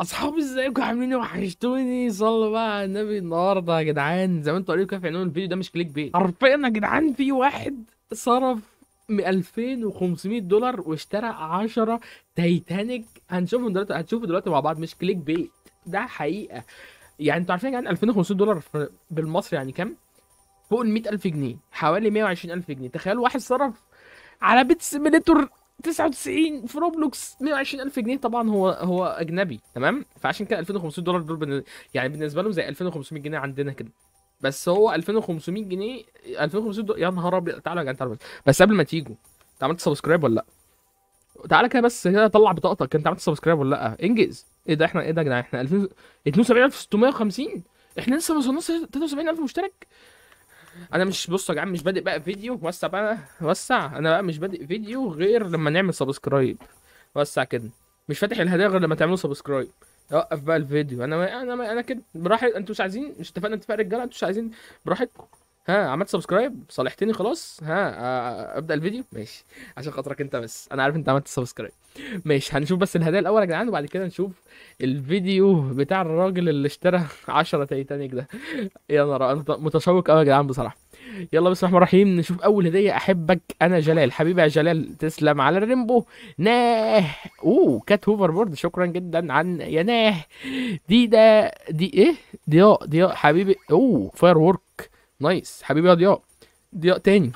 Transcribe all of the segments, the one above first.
اصحابي ازيكم عاملين ايه وحشتوني صلوا بقى على النبي النهارده يا جدعان زي ما انتوا قايلين كده في عنوان الفيديو ده مش كليك بيت حرفيا يا جدعان في واحد صرف 2500 دولار واشترى 10 تايتانيك هنشوفهم دلوقتي هتشوفوا دلوقتي مع بعض مش كليك بيت ده حقيقه يعني انتوا عارفين يا جدعان 2500 دولار بالمصري يعني كام؟ فوق ال 100000 جنيه حوالي 120000 جنيه تخيلوا واحد صرف على بيت سيميليتور 99 في روبلوكس 120000 جنيه طبعا هو هو اجنبي تمام فعشان كده 2500 دولار دول يعني بالنسبه لهم زي 2500 جنيه عندنا كده بس هو 2500 جنيه 2500 دولار يا نهار ابيض تعالوا يا جدعان تعالوا بس قبل ما تيجوا انت عملت سبسكرايب ولا لا؟ تعالى كده بس كده طلع بطاقتك انت عملت سبسكرايب ولا لا؟ انجز ايه ده احنا ايه ده يا جدعان احنا 72650 احنا لسه ما وصلناش 73000 مشترك انا مش بص يا جدعان مش بادئ بقى فيديو وسع بقى وسع انا بقى مش بادئ فيديو غير لما نعمل سبسكرايب وسع كده مش فاتح الهدايا غير لما تعملوا سبسكرايب اوقف بقى الفيديو انا انا انا كده براحتك انتوا مش عايزين مش اتفقنا اتفاق رجاله انتوا مش عايزين براحتكم ها عملت سبسكرايب صالحتني خلاص ها ابدا الفيديو ماشي عشان خاطرك انت بس انا عارف انت عملت سبسكرايب ماشي هنشوف بس الهدايا الاول يا جدعان وبعد كده نشوف الفيديو بتاع الراجل اللي اشترى 10 تايتانيك ده يا نهار انا متشوق قوي يا جدعان بصراحه يلا بسم الله الرحمن الرحيم نشوف اول هديه احبك انا جلال حبيبي يا جلال تسلم على الريمبو ناه اوه كات هوفر بورد شكرا جدا عن يا ناه دي ده دي ايه ضياء ضياء حبيبي اوه فاير وورك نايس حبيبي يا ضياء ضياء تاني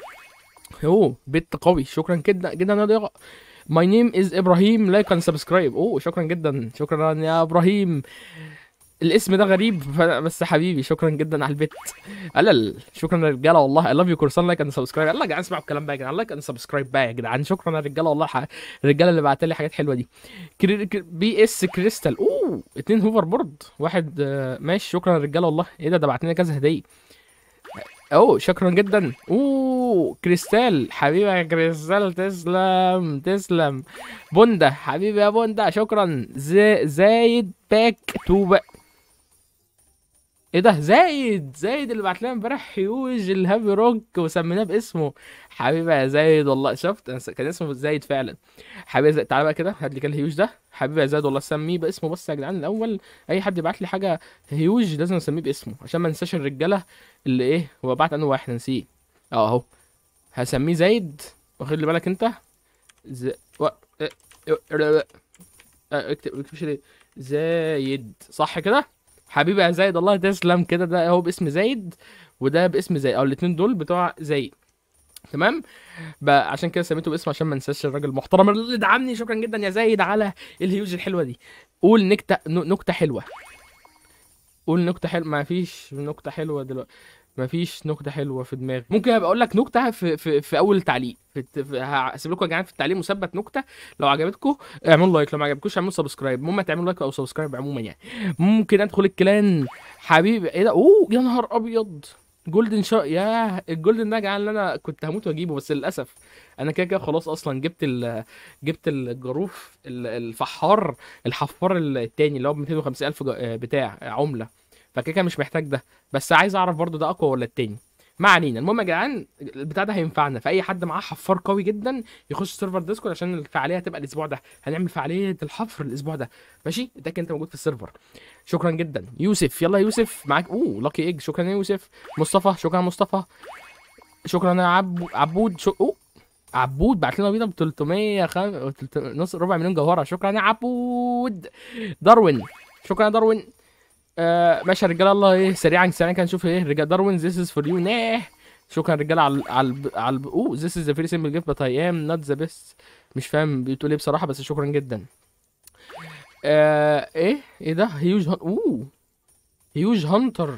اوه بيت قوي شكرا جدا جدا يا ضياء ماي نيم از ابراهيم لايك اند سبسكرايب اوه شكرا جدا شكرا يا ابراهيم الاسم ده غريب بس حبيبي شكرا جدا على البيت قلل شكرا يا رجاله والله اي لاف يو كورسان لايك اند سبسكرايب يلا يا جدعان اسمعوا الكلام بقى يا جدعان لايك اند سبسكرايب بقى يا جدعان شكرا يا رجاله والله الرجاله اللي بعت لي حاجات حلوه دي بي اس كريستال اوه اتنين هوفر بورد واحد آه، ماشي شكرا يا رجاله والله ايه ده ده بعت لنا كذا هديه او شكرا جدا او كريستال حبيبي يا كريستال تسلم تسلم بوندا حبيبي يا بوندا شكرا زايد باك تو باك ايه ده زايد زايد اللي بعت لنا امبارح حيوج الهابي روك وسميناه باسمه حبيبي يا زايد والله شفت أنا كان اسمه زايد فعلا حبيبي زايد تعالى بقى كده هات لي كده الهيوج ده حبيبي يا زايد والله سميه باسمه بس يا جدعان الاول اي حد يبعت لي حاجه هيوج لازم اسميه باسمه عشان ما انساش الرجاله اللي ايه هو بعت عنه واحد نسيه اه اهو هسميه زايد واخد بالك انت ز... و... اكتب اكتبش ليه زايد صح كده حبيبي يا زايد الله تسلم كده ده هو باسم زايد وده باسم زايد او الاتنين دول بتوع زايد تمام بقى عشان كده سميته باسم عشان ما انساش الراجل المحترم اللي دعمني شكرا جدا يا زايد على الهيوج الحلوه دي قول نكته نكته حلوه قول نكته حلوه ما فيش نكته حلوه دلوقتي مفيش نكته حلوه في دماغي ممكن ابقى اقول لك نكته في, في, في اول تعليق في هسيب لكم يا جدعان في التعليق مثبت نكته لو عجبتكم اعملوا لايك لو ما عجبتكوش اعملوا سبسكرايب المهم تعملوا لايك او سبسكرايب عموما يعني ممكن ادخل الكلان حبيبي ايه ده اوه يا نهار ابيض جولدن شا ياه الجولدن ده جعل اللي انا كنت هموت واجيبه بس للاسف انا كده كده خلاص اصلا جبت ال... جبت الجاروف الفحار الحفار التاني اللي هو ب 250000 بتاع عمله فكده مش محتاج ده بس عايز اعرف برضو ده اقوى ولا التاني ما علينا المهم يا جدعان البتاع ده هينفعنا فاي حد معاه حفار قوي جدا يخش سيرفر ديسكورد عشان الفعاليه هتبقى الاسبوع ده هنعمل فعاليه الحفر الاسبوع ده ماشي ده انت موجود في السيرفر شكرا جدا يوسف يلا يوسف معاك اوه لاكي ايج شكرا يا يوسف مصطفى شكرا مصطفى شكرا يا عبو عبود شو اوه عبود بعت لنا بيضه ب 300 خم... نص ربع مليون جوهره شكرا يا عبود داروين شكرا يا داروين آه ماشي يا رجاله الله ايه سريعا سريعا كده نشوف ايه رجال داروين ذيس از فور يو ناه شكرا رجاله على على على اوه ذيس از ذا فيري سيمبل جيفت بات اي ام نوت ذا بيست مش فاهم بتقول ايه بصراحه بس شكرا جدا آه ايه ايه ده هيوج هن... اوه هيوج هانتر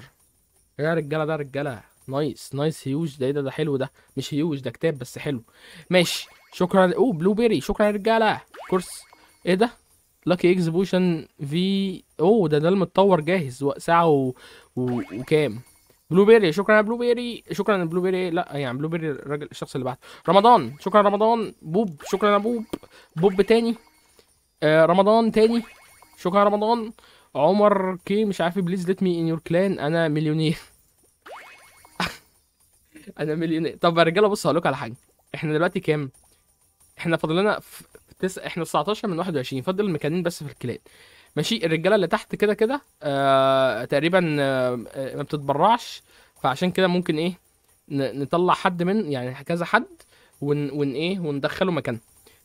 يا رجاله ده رجاله نايس نايس هيوج ده ايه ده ده حلو ده مش هيوج ده كتاب بس حلو ماشي شكرا اوه بلو بيري شكرا يا رجاله كورس ايه ده لاكي اكزيبوشن في اوه ده ده المتطور جاهز ساعه و... و... وكام بلو بيري شكرا يا بلو بيري شكرا يا بلو بيري لا يعني بلو بيري الراجل الشخص اللي بعت رمضان شكرا رمضان بوب شكرا يا بوب بوب تاني آه رمضان تاني شكرا رمضان عمر كي مش عارف بليز ليت مي ان يور كلان انا مليونير انا مليونير طب يا رجاله بصوا هقول لكم على حاجه احنا دلوقتي كام احنا فاضل لنا تس... احنا 19 من 21 فاضل المكانين بس في الكلاد ماشي الرجاله اللي تحت كده كده آه تقريبا آه, آه، ما بتتبرعش فعشان كده ممكن ايه نطلع حد من يعني كذا حد ون, ون ايه وندخله مكان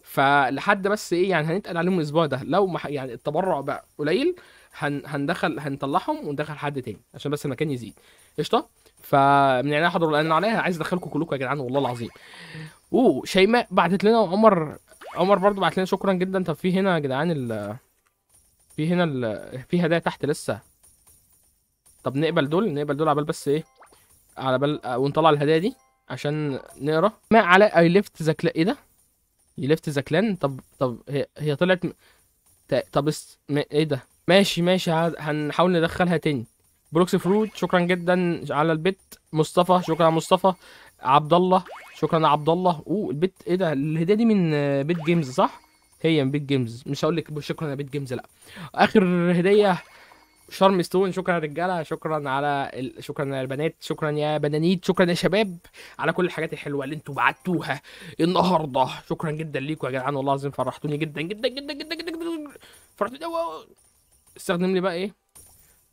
فلحد بس ايه يعني هنتقل عليهم الاسبوع ده لو ما يعني التبرع بقى قليل هن هندخل هنطلعهم وندخل حد تاني عشان بس المكان يزيد قشطه فمن عينيا حضروا لان عليها عايز ادخلكم كلكم يا جدعان والله العظيم وشيماء بعتت لنا وعمر عمر برضو بعت لنا شكرا جدا طب في هنا يا جدعان ال في هنا ال في هدايا تحت لسه طب نقبل دول نقبل دول على بال بس ايه على بال ونطلع الهدايا دي عشان نقرا ما على اي ليفت ذا ايه ده؟ اي ليفت ذا كلان طب طب هي هي طلعت م... طب اس... م... ايه ده؟ ماشي ماشي هنحاول ندخلها تاني بروكس فروت شكرا جدا على البيت مصطفى شكرا مصطفى عبد الله شكرا يا عبد الله اوه البيت ايه ده الهديه دي من بيت جيمز صح هي من بيت جيمز مش هقول لك شكرا يا بيت جيمز لا اخر هديه شرم ستون شكرا يا رجاله شكرا على ال... شكرا يا البنات شكرا يا بنانيت شكرا يا شباب على كل الحاجات الحلوه اللي انتوا بعتوها النهارده شكرا جدا ليكم يا جدعان والله العظيم فرحتوني جدا جدا جدا جدا جدا, جداً, جداً, جداً فرحتوني استخدم لي بقى ايه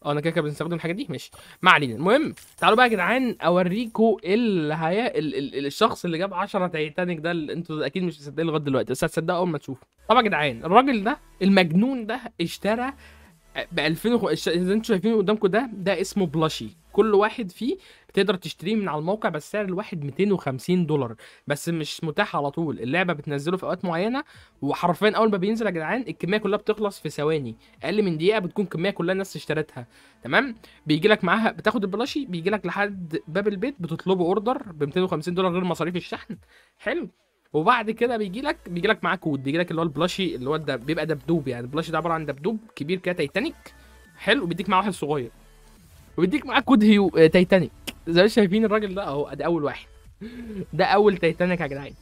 اه انا كده كده بنستخدم الحاجات دي ماشي ما علينا المهم تعالوا بقى يا جدعان اوريكم الهيا ال ال الشخص اللي جاب 10 تايتانيك ده اللي انتوا اكيد مش مصدقين لغايه دلوقتي بس هتصدقوا اول ما تشوفوا طب يا جدعان الراجل ده المجنون ده اشترى ب 2000 اللي انتوا شايفينه قدامكم ده ده اسمه بلاشي كل واحد فيه تقدر تشتريه من على الموقع بس سعر الواحد 250 دولار بس مش متاح على طول اللعبه بتنزله في اوقات معينه وحرفيا اول ما بينزل يا جدعان الكميه كلها بتخلص في ثواني اقل من دقيقه بتكون كميه كلها الناس اشترتها تمام بيجي لك معاها بتاخد البلاشي بيجي لك لحد باب البيت بتطلبه اوردر ب 250 دولار غير مصاريف الشحن حلو وبعد كده بيجي لك بيجي لك معاه كود بيجي لك اللي هو البلاشي اللي هو ده بيبقى دبدوب يعني البلاشي ده عباره عن دبدوب كبير كده تايتانيك حلو بيديك معاه واحد صغير وبيديك معاه كود هيو اه تايتانيك زي ما شايفين الراجل ده اهو ده اول واحد ده اول تايتانيك يا جدعان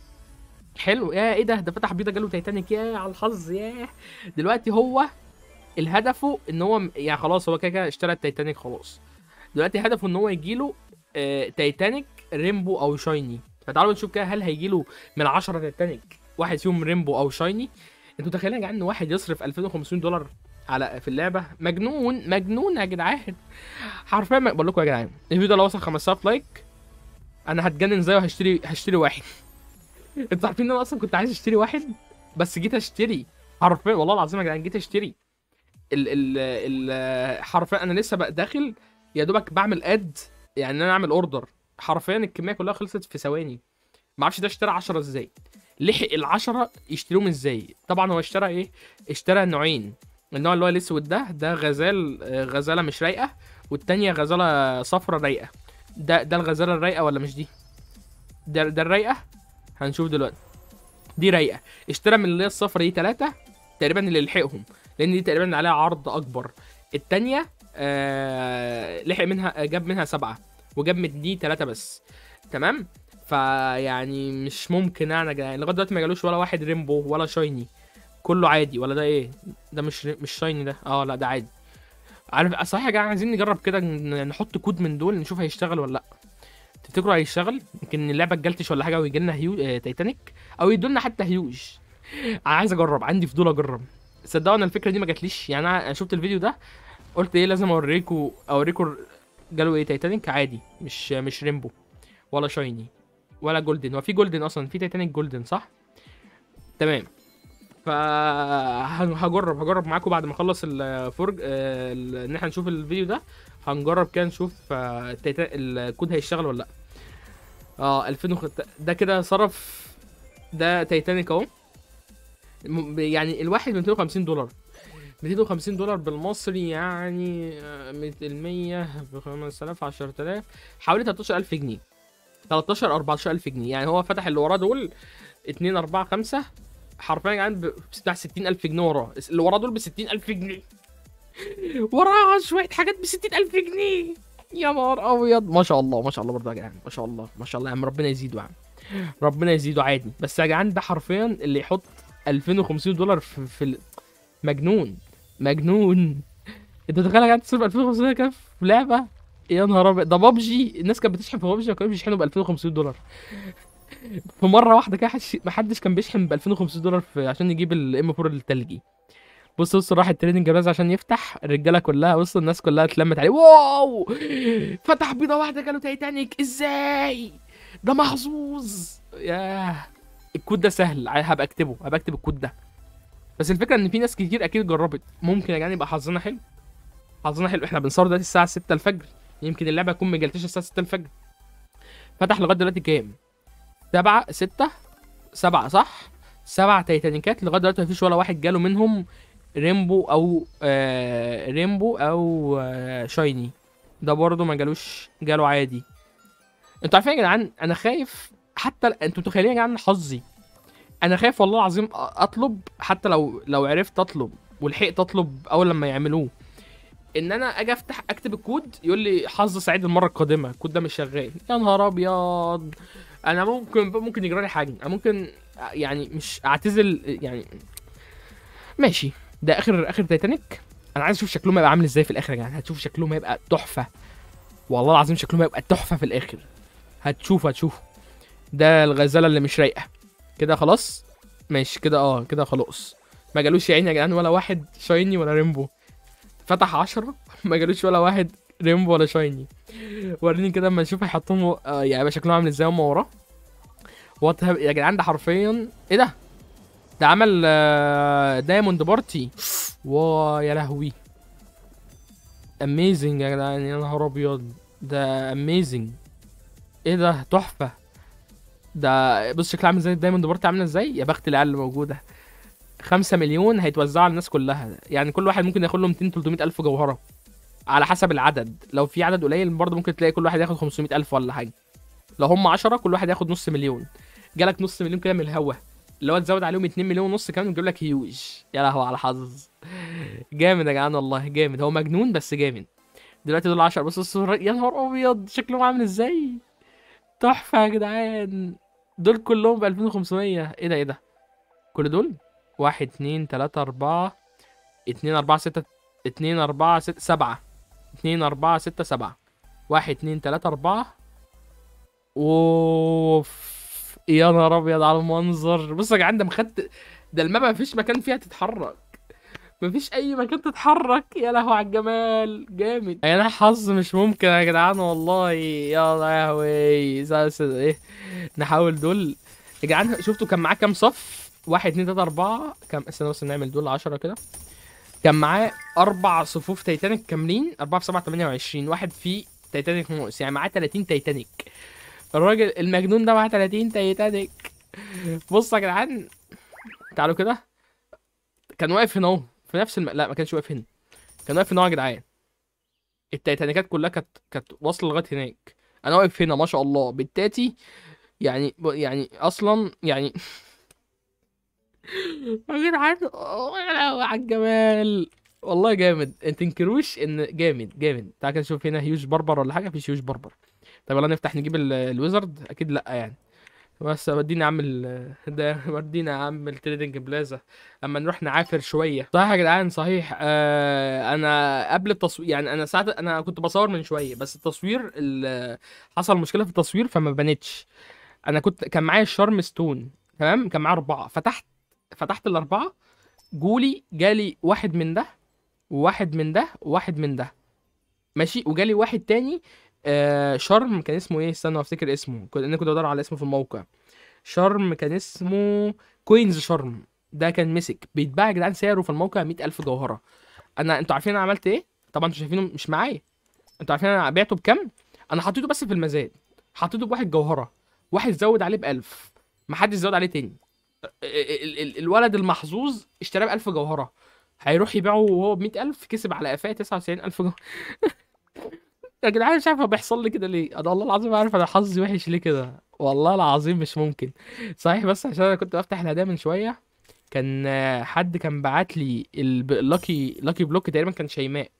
حلو يا ايه ده ده فتح بيضه جاله تايتانيك يا على الحظ يا دلوقتي هو الهدفه ان هو يعني خلاص هو كده كده اشترى التايتانيك خلاص دلوقتي هدفه ان هو يجيله آه تايتانيك ريمبو او شايني فتعالوا نشوف كده هل هيجي له من 10 تيتانيك واحد فيهم ريمبو او شايني انتوا متخيلين يا جدعان ان واحد يصرف 2500 دولار على في اللعبه مجنون مجنون يا جدعان حرفيا بقول لكم يا جدعان الفيديو ده لو وصل 5000 لايك انا هتجنن ازاي وهشتري هشتري واحد انتوا عارفين ان انا اصلا كنت عايز اشتري واحد بس جيت اشتري حرفيا والله العظيم يا جدعان جيت اشتري ال ال ال حرفيا انا لسه بقى داخل يا دوبك بعمل اد يعني انا اعمل اوردر حرفيا الكميه كلها خلصت في ثواني ما اعرفش ده اشترى 10 ازاي لحق ال10 يشتروهم ازاي طبعا هو اشترى ايه اشترى نوعين النوع اللي هو الاسود ده ده غزال آه، غزاله مش رايقه والتانيه غزاله صفرة رايقه ده ده الغزاله الرايقه ولا مش دي ده ده الرايقه هنشوف دلوقتي دي رايقه اشترى من اللي هي الصفرة دي ثلاثة تقريبا اللي لحقهم لان دي تقريبا عليها عرض اكبر التانيه آه لحق منها جاب منها سبعة وجاب من دي ثلاثه بس تمام فيعني مش ممكن انا يعني لغايه دلوقتي ما جالوش ولا واحد ريمبو ولا شايني كله عادي ولا ده ايه ده مش مش شايني ده اه لا ده عادي عارف صحيح يا جماعه عايزين نجرب كده نحط كود من دول نشوف هيشتغل ولا لا تفتكروا هيشتغل يمكن اللعبه اتجلتش ولا حاجه ويجي لنا هيو... آه... تايتانيك او يدوا لنا حتى هيوج انا عايز اجرب عندي فضول اجرب صدقوا انا الفكره دي ما جاتليش يعني انا شفت الفيديو ده قلت ايه لازم اوريكم اوريكم جاله ايه تايتانيك عادي مش مش ريمبو ولا شايني ولا جولدن هو في جولدن اصلا في تايتانيك جولدن صح تمام ف هجرب هجرب معاكم بعد ما اخلص الفرج ان احنا نشوف الفيديو ده هنجرب كده نشوف آه، الكود هيشتغل ولا لا اه 2000 ده كده صرف ده تايتانيك اهو يعني الواحد 250 دولار 250 دولار بالمصري يعني 100 ب 5000 10000 حوالي 13000 جنيه 13 14000 جنيه يعني هو فتح اللي وراه دول 2 4 5 حرفيا يا جدعان بتاع 60000 جنيه وراه اللي وراه دول ب 60000 جنيه وراه شويه حاجات ب 60000 جنيه يا نهار ابيض ما شاء الله ما شاء الله برضه يا جدعان ما شاء الله ما شاء الله يا يعني عم ربنا يزيده يا عم ربنا يزيده عادي بس يا جدعان ده حرفيا اللي يحط 2500 دولار في, في مجنون مجنون انت تتخيل قاعد تصرف 2500 كده في لعبه يا نهار ابيض ده بابجي الناس كانت بتشحن في بابجي ما كانوش بيشحنوا ب 2500 دولار في مره واحده كده ما حدش كان بيشحن ب 2500 دولار في عشان يجيب الام 4 الثلجي بص بص راح التريدنج بلازا عشان يفتح الرجاله كلها بص الناس كلها اتلمت عليه واو فتح بيضه واحده قالوا تايتانيك ازاي ده محظوظ ياه الكود ده سهل هبقى اكتبه هبقى اكتب الكود ده بس الفكره ان في ناس كتير اكيد جربت ممكن يا جدعان يبقى حظنا حلو حظنا حلو احنا بنصور دلوقتي الساعه 6 الفجر يمكن اللعبه تكون مجلتش الساعه 6 الفجر فتح لغايه دلوقتي كام 7 6 7 صح 7 تايتانيكات لغايه دلوقتي مفيش ولا واحد جاله منهم ريمبو او آه ريمبو او آه شايني ده برضه ما جالوش جاله عادي انتوا عارفين يا جدعان انا خايف حتى انتوا متخيلين يا جدعان حظي انا خايف والله العظيم اطلب حتى لو لو عرفت اطلب ولحقت اطلب اول لما يعملوه ان انا اجي افتح اكتب الكود يقول لي حظ سعيد المره القادمه الكود ده مش شغال يا نهار ابيض انا ممكن ممكن يجرى لي حاجه انا ممكن يعني مش اعتزل يعني ماشي ده اخر اخر تايتانيك انا عايز اشوف شكلهم هيبقى عامل ازاي في الاخر يا يعني جدعان هتشوف شكلهم هيبقى تحفه والله العظيم شكلهم هيبقى تحفه في الاخر هتشوف هتشوف ده الغزاله اللي مش رايقه كده خلاص ماشي كده اه كده خلاص ما جالوش يا عيني يا جدعان ولا واحد شايني ولا ريمبو فتح عشرة ما جالوش ولا واحد ريمبو ولا شايني وريني كده اما نشوف هيحطهم و... آه يعني شكلهم عامل ازاي وما وراه وات يا جدعان ده حرفيا ايه ده ده عمل آه دايموند بارتي واو يا لهوي اميزنج يا جدعان يا نهار ابيض ده اميزنج ايه ده تحفه ده بص شكلها عامل ازاي الدايموند بارت عامله ازاي يا بخت العيال اللي موجوده 5 مليون هيتوزعوا على الناس كلها يعني كل واحد ممكن ياخد له 200 300 الف جوهره على حسب العدد لو في عدد قليل برضه ممكن تلاقي كل واحد ياخد 500 الف ولا حاجه لو هم 10 كل واحد ياخد نص مليون جالك نص مليون كده من الهوا اللي هو تزود عليهم 2 مليون ونص كمان يجيب لك هيوج يا لهوي على حظ جامد يا جدعان والله جامد هو مجنون بس جامد دلوقتي دول 10 بص الصوره يا نهار ابيض شكلهم عامل ازاي تحفه يا جدعان دول كلهم ب 2500 ايه ده ايه ده كل دول 1 2 3 4 2 4 6 2 4 6 7 2 4 6 7 1 2 3 4 اوف يا نهار ابيض على المنظر بص يا جدعان ده مخد ده المبنى مفيش مكان فيها تتحرك مفيش اي مكان تتحرك يا لهو على الجمال جامد انا حظ مش ممكن يا جدعان والله يا لهوي ايه نحاول دول يا جدعان شفتوا كان معاه كام صف واحد 2 3 اربعه كام استنى بس نعمل دول 10 كده كان معاه اربع صفوف تايتانيك كاملين اربعه في 7 28 واحد فيه تايتانيك ناقص يعني معاه 30 تايتانيك الراجل المجنون ده معاه 30 تايتانيك بصوا يا جدعان تعالوا كده كان واقف هنا اهو في نفس الم... لا ما كانش واقف هنا كان واقف هنا يا جدعان التايتانيكات كلها كانت كانت واصله لغايه هناك انا واقف هنا ما شاء الله بالتاتي يعني يعني اصلا يعني يا جدعان على الجمال والله جامد انت تنكروش ان جامد جامد تعال كده نشوف هنا هيوج بربر ولا حاجه مفيش هيوج بربر طب يلا نفتح نجيب الويزرد اكيد لا يعني بس وديني اعمل ده وديني اعمل تريدنج بلازا اما نروح نعافر شويه صحيح يا جدعان صحيح آه انا قبل التصوير يعني انا ساعه انا كنت بصور من شويه بس التصوير حصل مشكله في التصوير فما بانتش انا كنت كان معايا الشارم ستون تمام كان معايا اربعه فتحت فتحت الاربعه جولي جالي واحد من ده وواحد من ده وواحد من ده ماشي وجالي واحد تاني آه شرم كان اسمه ايه استنى افتكر اسمه كنت انا كنت بدور على اسمه في الموقع شرم كان اسمه كوينز شرم ده كان مسك بيتباع يا جدعان سعره في الموقع 100000 جوهره انا انتوا عارفين انا عملت ايه طبعا انتوا شايفينه مش معايا انتوا عارفين انا بعته بكام انا حطيته بس في المزاد حطيته بواحد جوهره واحد زود عليه ب 1000 محدش زود عليه تاني الولد المحظوظ اشتراه ب 1000 جوهره هيروح يبيعه وهو ب 100000 كسب على قفاه 99000 جوهره يا جدعان مش عارف هو بيحصل لي كده ليه انا والله العظيم عارف انا حظي وحش ليه كده والله العظيم مش ممكن صحيح بس عشان انا كنت بفتح الهدايا من شويه كان حد كان بعت لي اللاكي لاكي بلوك تقريبا كان شيماء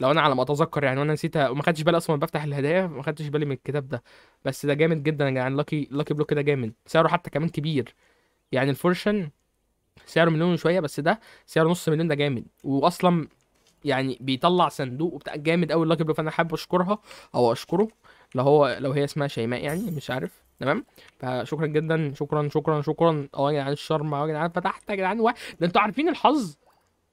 لو انا على ما اتذكر يعني وانا نسيتها وما خدتش بالي اصلا بفتح الهدايا ما خدتش بالي من الكتاب ده بس ده جامد جدا يا جدعان لاكي لاكي بلوك ده جامد سعره حتى كمان كبير يعني الفورشن سعره مليون وشويه بس ده سعره نص مليون ده جامد واصلا يعني بيطلع صندوق وبتاع جامد قوي اللاكي بلو فانا حابب اشكرها او اشكره لو هو لو هي اسمها شيماء يعني مش عارف تمام فشكرا جدا شكرا شكرا شكرا اه يا جدعان الشرم اه يا جدعان فتحت يا جدعان ده انتوا عارفين الحظ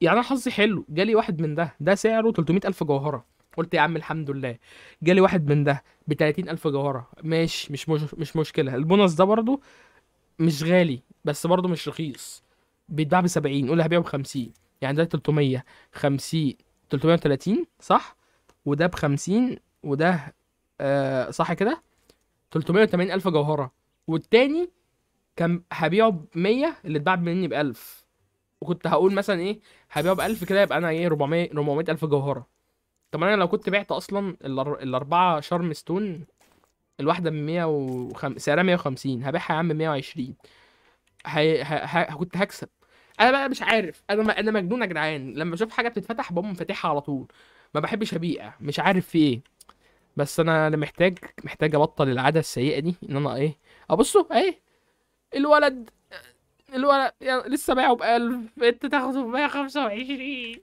يعني انا حظي حلو جالي واحد من ده ده سعره 300000 جوهره قلت يا عم الحمد لله جالي واحد من ده ب 30000 جوهره ماشي مش مش, مش مشكله البونص ده برده مش غالي بس برده مش رخيص بيتباع ب 70 قول هبيعه ب 50 يعني ده 350 330 صح وده ب 50 وده آه صح كده 380 الف جوهره والتاني كان هبيعه ب 100 اللي اتباع مني ب 1000 وكنت هقول مثلا ايه هبيعه ب 1000 كده يبقى انا ايه 400 400 الف جوهره طب انا لو كنت بعت اصلا الاربعه شارم ستون الواحده ب 100 وخم... سعرها 150 هبيعها يا عم 120 ه... ه... ه... كنت هكسب انا بقى مش عارف انا انا مجنون يا جدعان لما اشوف حاجه بتتفتح بقوم فاتحها على طول ما بحبش ابيع مش عارف في ايه بس انا اللي محتاج محتاج ابطل العاده السيئه دي ان انا ايه ابصوا اهي الولد الولد يعني لسه باعه ب 1000 انت تاخده ب 125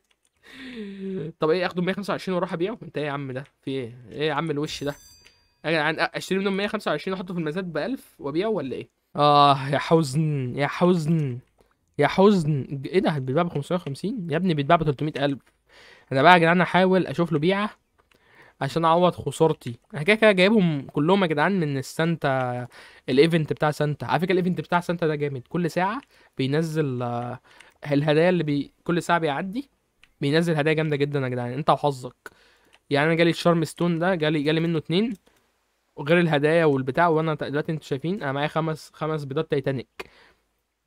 طب ايه اخده ب 125 واروح ابيعه انت ايه يا عم ده في ايه ايه يا عم الوش ده يا جدعان اشتري منه 125 واحطه في المزاد ب 1000 وابيعه ولا ايه اه يا حزن يا حزن يا حزن ايه ده بيتباع ب 550 يا ابني بيتباع ب 300000 انا بقى يا جدعان احاول اشوف له بيعه عشان اعوض خسارتي انا كده كده جايبهم كلهم يا جدعان من السانتا الايفنت بتاع سانتا على فكره الايفنت بتاع سانتا ده جامد كل ساعه بينزل آه، الهدايا اللي بي... كل ساعه بيعدي بينزل هدايا جامده جدا يا جدعان انت وحظك يعني انا جالي الشارم ستون ده جالي جالي منه اتنين غير الهدايا والبتاع وانا دلوقتي انتوا شايفين انا معايا خمس خمس بيضات تايتانيك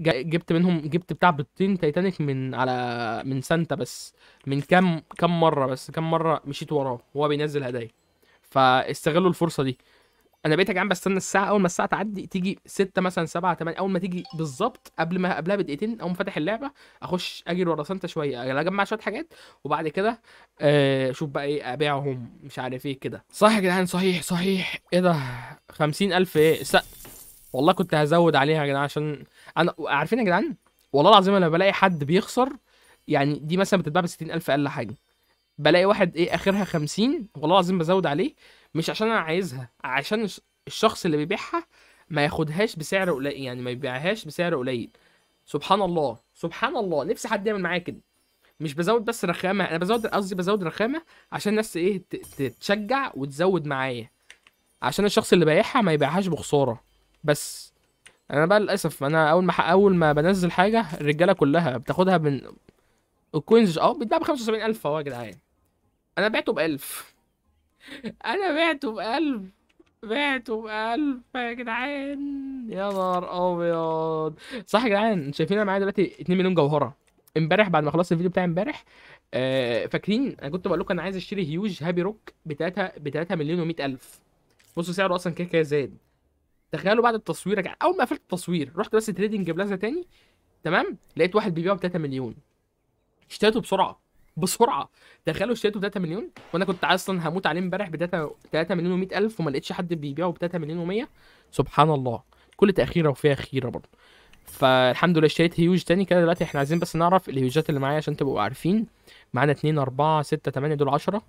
جبت منهم جبت بتاع بيضتين تايتانيك من على من سانتا بس من كام كام مره بس كام مره مشيت وراه وهو بينزل هدايا فاستغلوا الفرصه دي انا بقيت يا جدعان بستنى الساعه اول ما الساعه تعدي تيجي 6 مثلا 7 8 اول ما تيجي بالظبط قبل ما قبلها بدقيقتين اقوم فاتح اللعبه اخش اجري ورا سانتا شويه اجمع شويه حاجات وبعد كده اشوف آه، بقى ايه ابيعهم مش عارف ايه كده صح يا جدعان صحيح صحيح ايه ده 50000 ايه والله كنت هزود عليها يا جدعان عشان انا عارفين يا جدعان والله العظيم انا بلاقي حد بيخسر يعني دي مثلا بتتباع ب 60000 اقل حاجه بلاقي واحد ايه اخرها 50 والله العظيم بزود عليه مش عشان انا عايزها عشان الشخص اللي بيبيعها ما ياخدهاش بسعر قليل يعني ما يبيعهاش بسعر قليل سبحان الله سبحان الله نفسي حد يعمل معايا كده مش بزود بس رخامه انا بزود قصدي بزود رخامه عشان الناس ايه تتشجع وتزود معايا عشان الشخص اللي بايعها ما يبيعهاش بخساره بس انا بقى للاسف انا اول ما اول ما بنزل حاجه الرجاله كلها بتاخدها من الكوينز اه بيتباع ب 75000 اهو يا جدعان انا بعته ب 1000 انا بعته ب 1000 بعته ب 1000 يا جدعان يا نهار ابيض صح يا جدعان شايفين انا معايا دلوقتي 2 مليون جوهره امبارح بعد ما خلصت الفيديو بتاعي امبارح آه فاكرين انا كنت بقول لكم انا عايز اشتري هيوج هابي روك ب 3 ب 3 مليون و 100000 بصوا سعره اصلا كده كده زاد تخيلوا بعد التصوير رجع اول ما قفلت التصوير رحت بس تريدنج بلازا تاني تمام لقيت واحد بيبيعه ب 3 مليون اشتريته بسرعه بسرعه تخيلوا اشتريته ب 3 مليون وانا كنت اصلا هموت عليه امبارح ب 3 مليون و100 الف وما لقيتش حد بيبيعه ب 3 مليون و100 سبحان الله كل تاخيره وفيها خيره برضه فالحمد لله اشتريت هيوج تاني كده دلوقتي احنا عايزين بس نعرف الهيوجات اللي معايا عشان تبقوا عارفين معانا 2 4 6 8 دول 10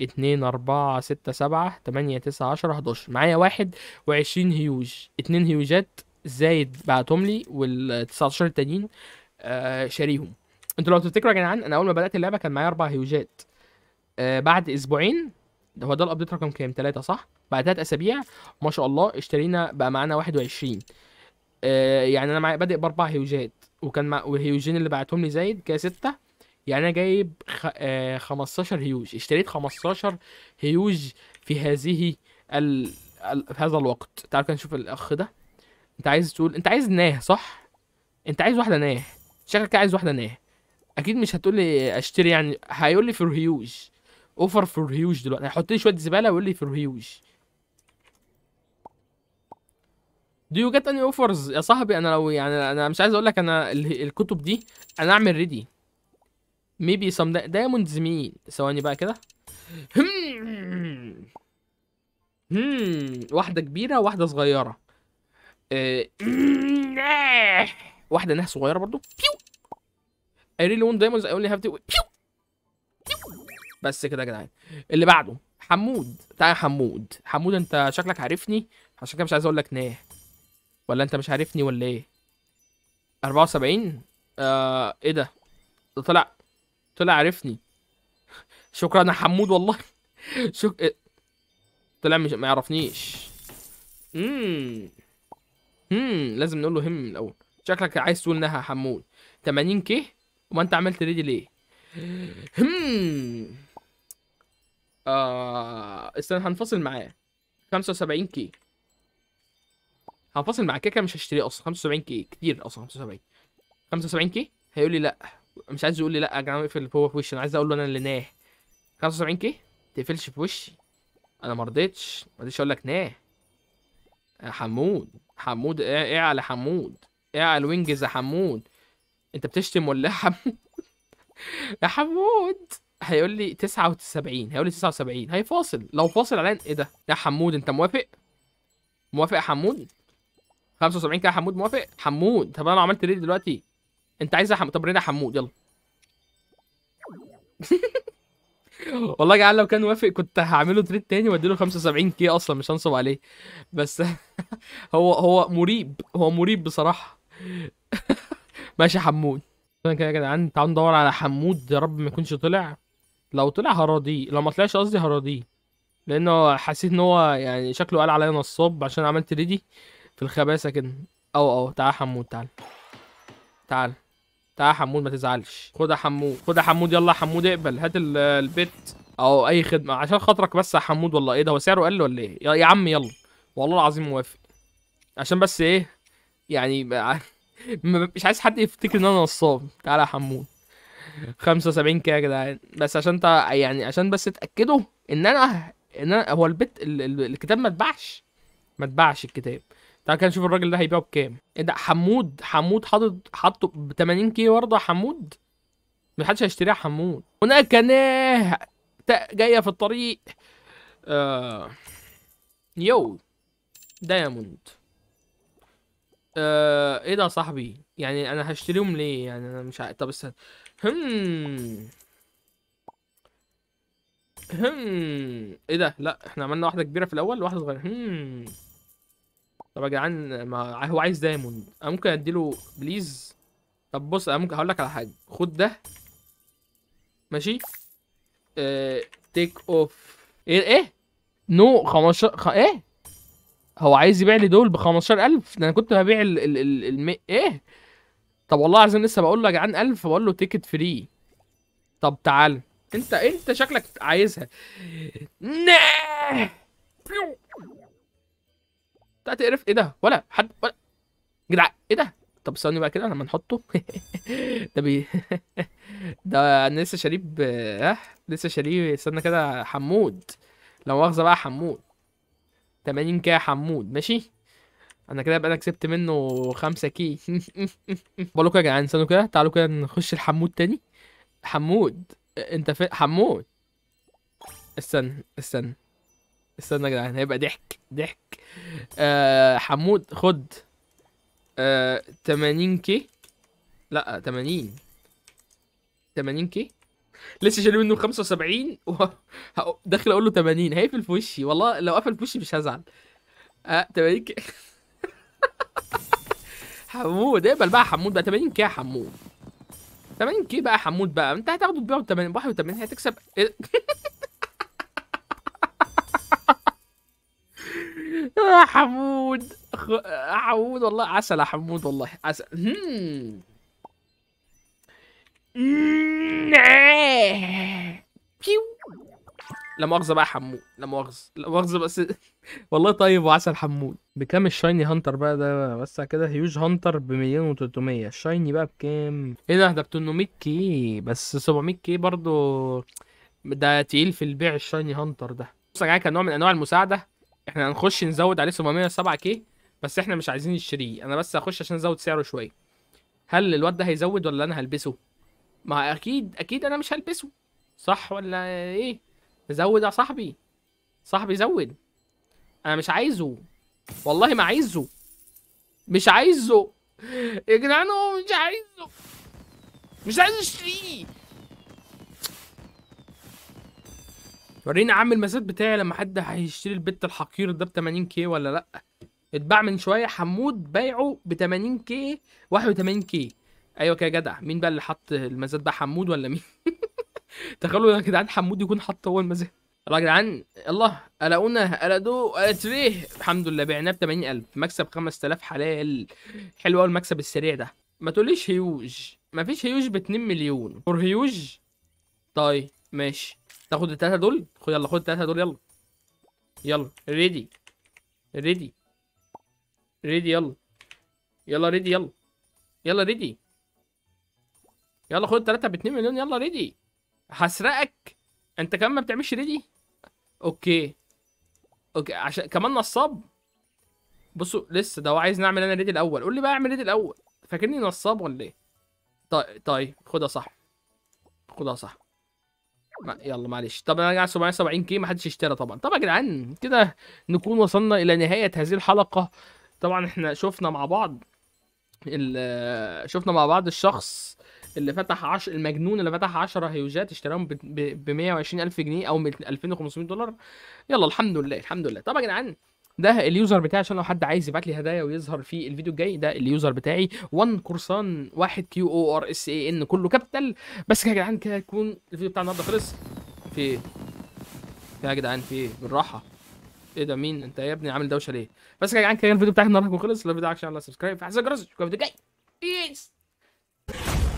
اتنين أربعة ستة سبعة تمانية تسعة عشرة حداشر معايا واحد وعشرين هيوج اتنين هيوجات زايد بعتهم لي والتسعتاشر التانيين آه، شاريهم انتوا لو تفتكروا يا جدعان انا اول ما بدات اللعبه كان معايا اربع هيوجات آه بعد اسبوعين ده هو ده الابديت رقم كام ثلاثة صح بعد ثلاث اسابيع ما شاء الله اشترينا بقى معانا 21 آه يعني انا معايا بادئ باربع هيوجات وكان مع... والهيوجين اللي بعتهم لي زايد كده ستة يعني انا جايب خ... آه 15 هيوج اشتريت 15 هيوج في هذه ال... ال... في هذا الوقت تعال كده نشوف الاخ ده انت عايز تقول انت عايز ناه صح انت عايز واحده ناه شكلك عايز واحده ناه اكيد مش هتقول لي اشتري يعني هيقول لي فور هيوج اوفر فور هيوج دلوقتي هيحط لي شويه زباله ويقول لي فور هيوج Do you get any offers يا صاحبي انا لو يعني انا مش عايز اقول لك انا الكتب دي انا اعمل ريدي maybe some دايموندز مين ثواني بقى كده واحدة كبيرة واحدة صغيرة آه، واحدة نهى صغيرة برضو I really want diamonds I only have to بس كده يا جدعان اللي بعده حمود تعالى يا حمود حمود انت شكلك عارفني عشان كده مش عايز اقول لك ناه ولا انت مش عارفني ولا ايه 74 آه ايه ده ده طلع طلع عرفني شكرا يا حمود والله شك... طلع مش ما يعرفنيش امم امم لازم نقول له هم من الاول شكلك عايز تقول انها حمود 80 كي وما انت عملت ريدي ليه هم آه استنى هنفصل معاه 75 كي هنفصل مع كده مش هشتريه اصلا 75 كي كتير اصلا 75 75 كي هيقول لي لا مش عايز يقول لي لا يا جماعه اقفل هو في وشي انا عايز اقول له انا اللي ناه 75 كي تقفلش في وشي انا ما رضيتش ما رضيتش اقول لك ناه حمود حمود ايه ايه على حمود ايه على الوينجز يا حمود انت بتشتم ولا حمود يا حمود هيقول لي 79 هيقول لي 79 هيفاصل لو فاصل عليا ايه ده يا حمود انت موافق موافق يا حمود 75 كده حمود موافق حمود طب انا لو عملت ريد دلوقتي انت عايز حم... طب رنا حمود يلا والله يا جعل لو كان وافق كنت هعمله تريد تاني واديله 75 كي اصلا مش هنصب عليه بس هو هو مريب هو مريب بصراحه ماشي حمود كده كده يا جدعان تعالوا ندور على حمود يا رب ما يكونش طلع لو طلع هراضيه لو ما طلعش قصدي هراضيه لانه حسيت ان هو يعني شكله قال عليا نصاب عشان عملت ريدي في الخباثه كده او او تعال حمود تعال تعال تعال يا حمود ما تزعلش خد يا حمود خد يا حمود يلا يا حمود اقبل هات البيت او اي خدمه عشان خاطرك بس يا حمود والله ايه ده هو سعره قل ولا ايه يا عم يلا والله العظيم موافق عشان بس ايه يعني مش عايز حد يفتكر ان انا نصاب تعال يا حمود 75 كده يا جدعان بس عشان تع... يعني عشان بس تاكدوا ان انا ان انا هو البيت ال... الكتاب ما اتباعش ما اتباعش الكتاب تعال كده نشوف الراجل ده هيبيعه بكام ايه ده حمود حمود حاطط حاطه ب 80 كي برضه حمود محدش هيشتريها حمود هناك ناه جايه في الطريق آه. يو دايموند آه. ايه ده يا صاحبي يعني انا هشتريهم ليه يعني انا مش عارف طب استنى هم هم ايه ده لا احنا عملنا واحده كبيره في الاول وواحده صغيره هم طب يا جدعان ما هو عايز دايموند انا ممكن اديله بليز طب بص انا ممكن هقول لك على حاجه خد ده ماشي اه... تيك اوف ايه ايه نو no, 15 خ... ايه هو عايز يبيع لي دول ب 15000 ده انا كنت هبيع ال ال ال, ال... ايه طب والله العظيم لسه بقول له يا جدعان 1000 بقول له تيكت فري طب تعال انت انت شكلك عايزها تقرف ايه, ايه ده ولا حد ولا جدع ايه ده طب استنى بقى كده لما نحطه ده بي ده انا لسه شاريه اه لسه شاريه استنى كده حمود لو مؤاخذه بقى حمود 80 كي حمود ماشي انا كده بقى انا كسبت منه 5 كي بقول لكم يا جدعان استنوا كده تعالوا كده نخش الحمود تاني حمود انت فين حمود استنى استنى استنى يا جدعان هيبقى ضحك ضحك آه حمود خد آه 80 كي لا 80 80 كي لسه شاري منه 75 و... داخل اقول له 80 هيقفل في وشي والله لو قفل في وشي مش هزعل اه 80 كي حمود اقبل بقى حمود بقى 80 كي يا حمود 80 كي بقى حمود بقى انت هتاخده تبيعه ب 81 هتكسب يا حمود آه، حمود والله عسل يا حمود والله عسل نعم. لا مؤاخذة بقى حمود لا مؤاخذة لا مؤاخذة بس والله طيب وعسل حمود بكام الشايني هانتر بقى ده بس كده هيوج هانتر ب 200 و300 الشايني بقى بكام ايه ده ده ب 800 كي بس 700 كي برضه ده تقيل في البيع الشايني هانتر ده بص يا جماعه كان نوع من انواع المساعده احنا هنخش نزود عليه 707 كي بس احنا مش عايزين نشتريه انا بس هخش عشان ازود سعره شويه هل الواد ده هيزود ولا انا هلبسه ما اكيد اكيد انا مش هلبسه صح ولا ايه زود يا صاحبي صاحبي زود انا مش عايزه والله ما عايزه مش عايزه يا جدعان مش عايزه مش عايز اشتريه ورينا عم المزاد بتاعي لما حد هيشتري البت الحقير ده ب 80 كي ولا لا اتباع من شويه حمود بايعه ب 80 كي 81 كي ايوه كده يا جدع مين بقى اللي حط المزاد بقى حمود ولا مين تخيلوا يا جدعان حمود يكون حط هو المزاد يا جدعان الله قلقونا قلقدو قلقتريه الحمد لله بعناه ب 80000 مكسب 5000 حلال حلو قوي المكسب السريع ده ما تقوليش هيوج ما فيش هيوج ب 2 مليون فور هيوج طيب ماشي تاخد التلاتة دول خد يلا خد التلاتة دول يلا يلا ريدي ريدي ريدي يلا يلا ريدي يلا يلا ريدي يلا خد التلاتة باتنين مليون يلا ريدي هسرقك انت كمان ما بتعملش ريدي اوكي اوكي عشان كمان نصاب بصوا لسه ده هو عايز نعمل انا ريدي الاول قول لي بقى اعمل ريدي الاول فاكرني نصاب ولا ايه طيب طيب خدها صح خدها صح يلا معلش طب انا قاعد 770 كي ما حدش اشترى طبعا طب يا جدعان كده نكون وصلنا الى نهايه هذه الحلقه طبعا احنا شفنا مع بعض شفنا مع بعض الشخص اللي فتح عش... المجنون اللي فتح 10 هيوجات اشتراهم ب 120000 جنيه او 2500 دولار يلا الحمد لله الحمد لله طب يا جدعان ده اليوزر بتاعي عشان لو حد عايز يبعت لي هدايا ويظهر في الفيديو الجاي ده اليوزر بتاعي 1 قرصان 1 كيو او ار اس اي ان كله كابيتال بس كده يا جدعان كده يكون الفيديو بتاع النهارده خلص في ايه؟ يا جدعان في ايه؟ بالراحه ايه ده مين انت يا ابني عامل دوشه ليه بس يا جدعان كده الفيديو بتاعي النهارده يكون خلص لو الفيديو عجبك ان شاء الله سبسكرايب فعايز الجرس اشوفكم الفيديو الجاي بيس